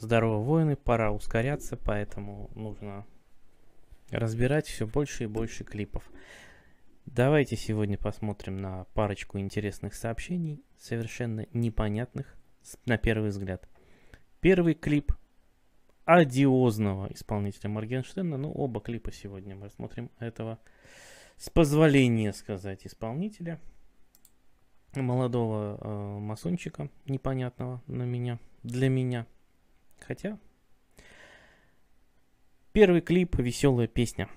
Здорово, воины, пора ускоряться, поэтому нужно разбирать все больше и больше клипов. Давайте сегодня посмотрим на парочку интересных сообщений, совершенно непонятных на первый взгляд. Первый клип одиозного исполнителя Моргенштерна, ну оба клипа сегодня мы рассмотрим этого, с позволения сказать, исполнителя, молодого э, масончика, непонятного на меня, для меня – хотя... Первый клип «Веселая песня».